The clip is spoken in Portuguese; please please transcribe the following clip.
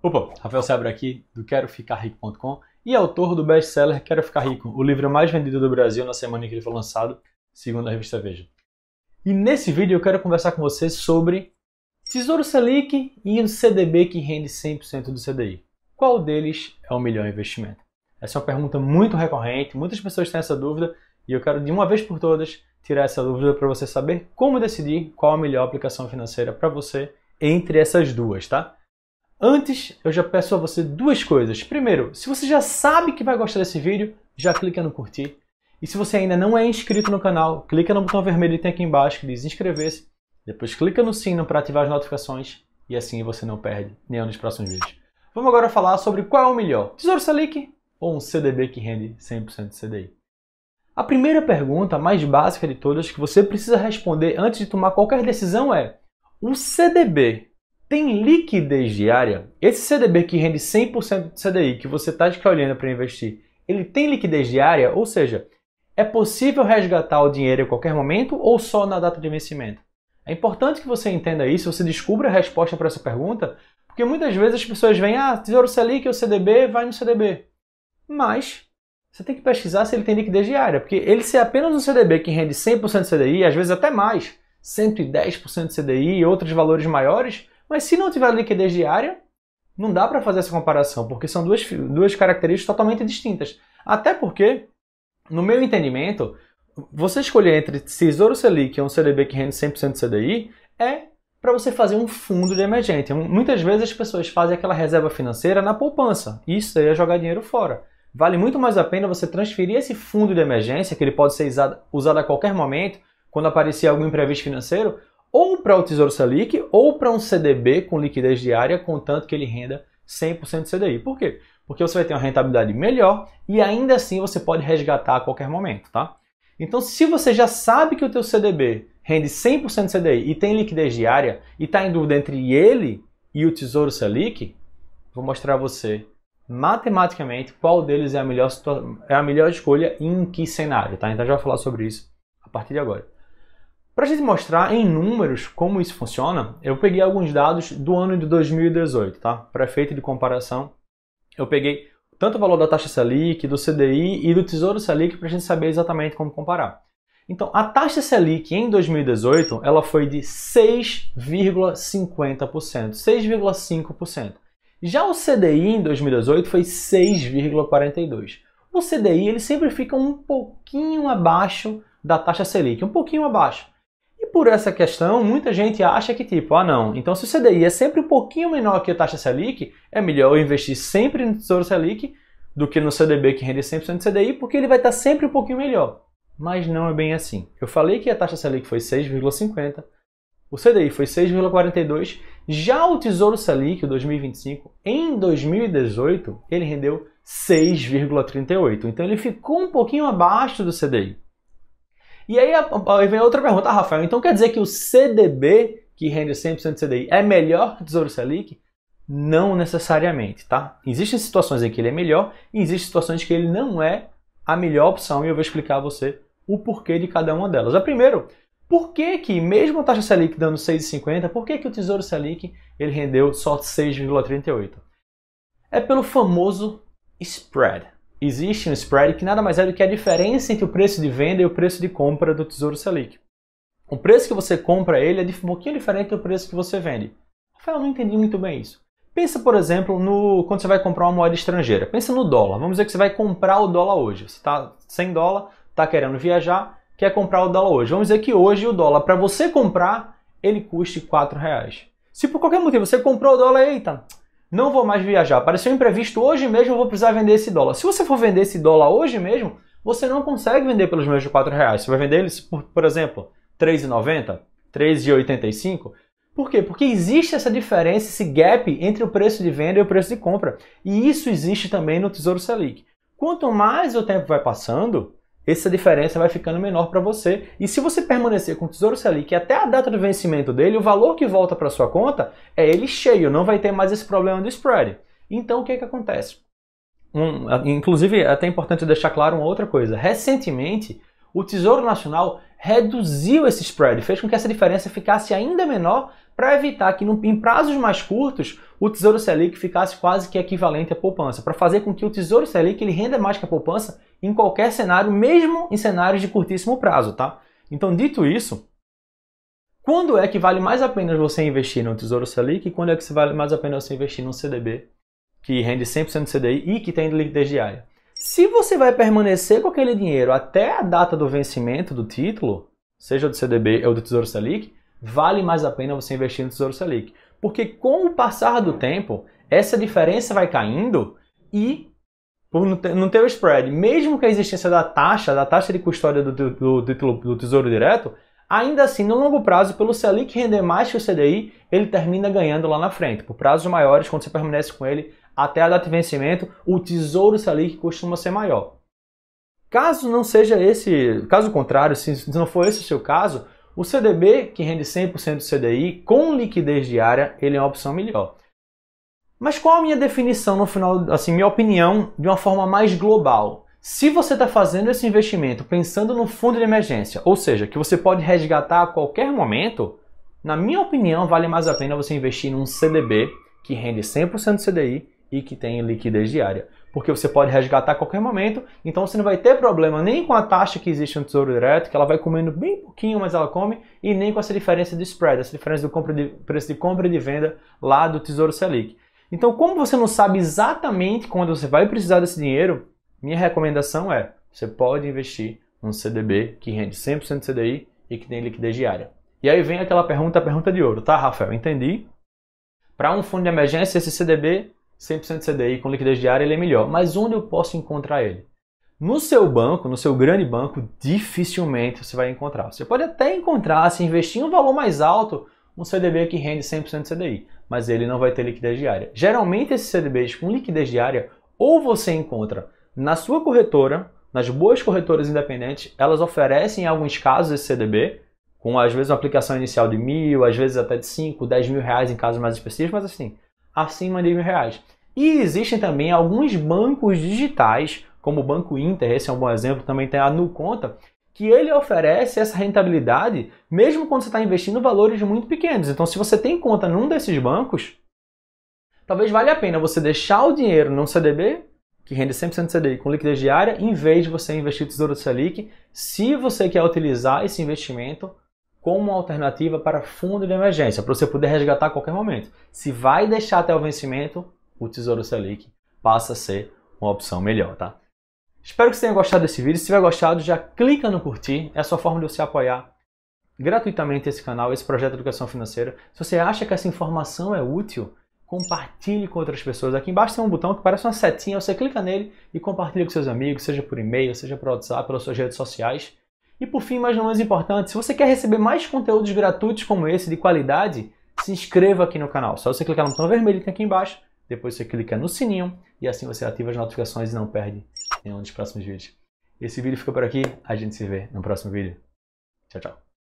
Opa, Rafael Sebra aqui do QueroFicarRico.com e autor do best-seller Quero Ficar Rico, o livro mais vendido do Brasil na semana em que ele foi lançado, segundo a revista Veja. E nesse vídeo eu quero conversar com você sobre Tesouro Selic e o CDB que rende 100% do CDI. Qual deles é o melhor investimento? Essa é uma pergunta muito recorrente, muitas pessoas têm essa dúvida e eu quero de uma vez por todas tirar essa dúvida para você saber como decidir qual a melhor aplicação financeira para você entre essas duas, tá? Antes, eu já peço a você duas coisas. Primeiro, se você já sabe que vai gostar desse vídeo, já clica no curtir. E se você ainda não é inscrito no canal, clica no botão vermelho que tem aqui embaixo que diz inscrever-se. Depois clica no sino para ativar as notificações e assim você não perde nenhum dos próximos vídeos. Vamos agora falar sobre qual é o melhor, Tesouro Selic ou um CDB que rende 100% de CDI. A primeira pergunta, mais básica de todas, que você precisa responder antes de tomar qualquer decisão é: o CDB tem liquidez diária? Esse CDB que rende 100% do CDI que você está escolhendo para investir, ele tem liquidez diária? Ou seja, é possível resgatar o dinheiro a qualquer momento ou só na data de vencimento? É importante que você entenda isso, você descubra a resposta para essa pergunta, porque muitas vezes as pessoas vêm, ah, Tesouro Selic ou o CDB, vai no CDB. Mas você tem que pesquisar se ele tem liquidez diária, porque ele ser apenas um CDB que rende 100% do CDI, às vezes até mais, 110% do CDI e outros valores maiores, mas se não tiver liquidez diária, não dá para fazer essa comparação, porque são duas, duas características totalmente distintas. Até porque, no meu entendimento, você escolher entre Tesouro Selic e é um CDB que rende 100% CDI é para você fazer um fundo de emergência Muitas vezes as pessoas fazem aquela reserva financeira na poupança. Isso aí é jogar dinheiro fora. Vale muito mais a pena você transferir esse fundo de emergência, que ele pode ser usado a qualquer momento, quando aparecer algum imprevisto financeiro, ou para o Tesouro Selic ou para um CDB com liquidez diária, contanto que ele renda 100% CDI. Por quê? Porque você vai ter uma rentabilidade melhor e ainda assim você pode resgatar a qualquer momento, tá? Então, se você já sabe que o teu CDB rende 100% CDI e tem liquidez diária e está em dúvida entre ele e o Tesouro Selic, vou mostrar a você matematicamente qual deles é a melhor, é a melhor escolha e em que cenário, tá? Então, já vou falar sobre isso a partir de agora. Para gente mostrar em números como isso funciona, eu peguei alguns dados do ano de 2018, tá? Para efeito de comparação, eu peguei tanto o valor da taxa Selic, do CDI e do Tesouro Selic para a gente saber exatamente como comparar. Então, a taxa Selic em 2018 ela foi de 6,50%, 6,5%. Já o CDI em 2018 foi 6,42%. O CDI ele sempre fica um pouquinho abaixo da taxa Selic, um pouquinho abaixo por essa questão, muita gente acha que tipo, ah não, então se o CDI é sempre um pouquinho menor que a taxa Selic, é melhor eu investir sempre no Tesouro Selic do que no CDB que rende 100% de CDI, porque ele vai estar sempre um pouquinho melhor. Mas não é bem assim. Eu falei que a taxa Selic foi 6,50, o CDI foi 6,42, já o Tesouro Selic, o 2025, em 2018, ele rendeu 6,38. Então ele ficou um pouquinho abaixo do CDI. E aí, vem outra pergunta, Rafael, então quer dizer que o CDB, que rende 100% de CDI, é melhor que o Tesouro Selic? Não necessariamente, tá? Existem situações em que ele é melhor e existem situações em que ele não é a melhor opção e eu vou explicar a você o porquê de cada uma delas. A primeiro, por que que, mesmo a taxa Selic dando 6,50, por que que o Tesouro Selic ele rendeu só 6,38? É pelo famoso spread existe um spread que nada mais é do que a diferença entre o preço de venda e o preço de compra do Tesouro Selic. O preço que você compra ele é um pouquinho diferente do preço que você vende. Rafael, não entendi muito bem isso. Pensa, por exemplo, no quando você vai comprar uma moeda estrangeira. Pensa no dólar. Vamos dizer que você vai comprar o dólar hoje. Você está sem dólar, está querendo viajar, quer comprar o dólar hoje. Vamos dizer que hoje o dólar, para você comprar, ele custe 4 reais. Se por qualquer motivo você comprou o dólar, eita, não vou mais viajar. Apareceu um imprevisto hoje mesmo, eu vou precisar vender esse dólar. Se você for vender esse dólar hoje mesmo, você não consegue vender pelos meus de 4 reais. Você vai vender eles por, por exemplo, 3,90, 3,85. Por quê? Porque existe essa diferença, esse gap entre o preço de venda e o preço de compra. E isso existe também no Tesouro Selic. Quanto mais o tempo vai passando, essa diferença vai ficando menor para você. E se você permanecer com o Tesouro Selic até a data do vencimento dele, o valor que volta para sua conta é ele cheio, não vai ter mais esse problema do spread. Então o que, é que acontece? Um, inclusive, é até importante deixar claro uma outra coisa. Recentemente, o Tesouro Nacional reduziu esse spread, fez com que essa diferença ficasse ainda menor para evitar que em prazos mais curtos o Tesouro Selic ficasse quase que equivalente à poupança, para fazer com que o Tesouro Selic ele renda mais que a poupança em qualquer cenário, mesmo em cenários de curtíssimo prazo, tá? Então, dito isso, quando é que vale mais a pena você investir no Tesouro Selic e quando é que vale mais a pena você investir num CDB que rende 100% do CDI e que tem liquidez diária? Se você vai permanecer com aquele dinheiro até a data do vencimento do título, seja do CDB ou do Tesouro Selic, vale mais a pena você investir no Tesouro Selic. Porque com o passar do tempo, essa diferença vai caindo e por no, te, teu spread, mesmo que a existência da taxa, da taxa de custódia do, do, do, do Tesouro Direto, ainda assim, no longo prazo, pelo Selic render mais que o CDI, ele termina ganhando lá na frente. Por prazos maiores, quando você permanece com ele até a data de vencimento, o Tesouro Selic costuma ser maior. Caso não seja esse, caso contrário, se não for esse o seu caso, o CDB, que rende 100% do CDI, com liquidez diária, ele é uma opção melhor. Mas qual a minha definição no final, assim, minha opinião de uma forma mais global? Se você está fazendo esse investimento pensando no fundo de emergência, ou seja, que você pode resgatar a qualquer momento, na minha opinião, vale mais a pena você investir num CDB que rende 100% do CDI e que tem liquidez diária. Porque você pode resgatar a qualquer momento, então você não vai ter problema nem com a taxa que existe no Tesouro Direto, que ela vai comendo bem pouquinho, mas ela come, e nem com essa diferença de spread, essa diferença do de, preço de compra e de venda lá do Tesouro Selic. Então, como você não sabe exatamente quando você vai precisar desse dinheiro, minha recomendação é, você pode investir num CDB que rende 100% CDI e que tem liquidez diária. E aí vem aquela pergunta, a pergunta de ouro, tá, Rafael? Entendi. Para um fundo de emergência, esse CDB 100% CDI com liquidez diária, ele é melhor. Mas onde eu posso encontrar ele? No seu banco, no seu grande banco, dificilmente você vai encontrar. Você pode até encontrar, se investir em um valor mais alto, um CDB que rende 100% CDI, mas ele não vai ter liquidez diária. Geralmente, esses CDBs com liquidez diária, ou você encontra na sua corretora, nas boas corretoras independentes, elas oferecem em alguns casos esse CDB, com às vezes uma aplicação inicial de mil, às vezes até de cinco, 10 mil reais em casos mais específicos, mas assim, acima de mil reais. E existem também alguns bancos digitais, como o Banco Inter, esse é um bom exemplo, também tem a NuConta, que ele oferece essa rentabilidade mesmo quando você está investindo valores muito pequenos. Então, se você tem conta num desses bancos, talvez valha a pena você deixar o dinheiro num CDB, que rende 100% CDI com liquidez diária, em vez de você investir o Tesouro Selic, se você quer utilizar esse investimento como alternativa para fundo de emergência, para você poder resgatar a qualquer momento. Se vai deixar até o vencimento, o Tesouro Selic passa a ser uma opção melhor, tá? Espero que você tenha gostado desse vídeo. Se tiver gostado, já clica no curtir. É a sua forma de você apoiar gratuitamente esse canal, esse projeto de educação financeira. Se você acha que essa informação é útil, compartilhe com outras pessoas. Aqui embaixo tem um botão que parece uma setinha, você clica nele e compartilha com seus amigos, seja por e-mail, seja por WhatsApp, pelas suas redes sociais. E por fim, mas não menos importante, se você quer receber mais conteúdos gratuitos como esse, de qualidade, se inscreva aqui no canal. Só você clicar no botão vermelho que tem aqui embaixo, depois você clica no sininho e assim você ativa as notificações e não perde nenhum dos próximos vídeos. Esse vídeo fica por aqui, a gente se vê no próximo vídeo. Tchau, tchau.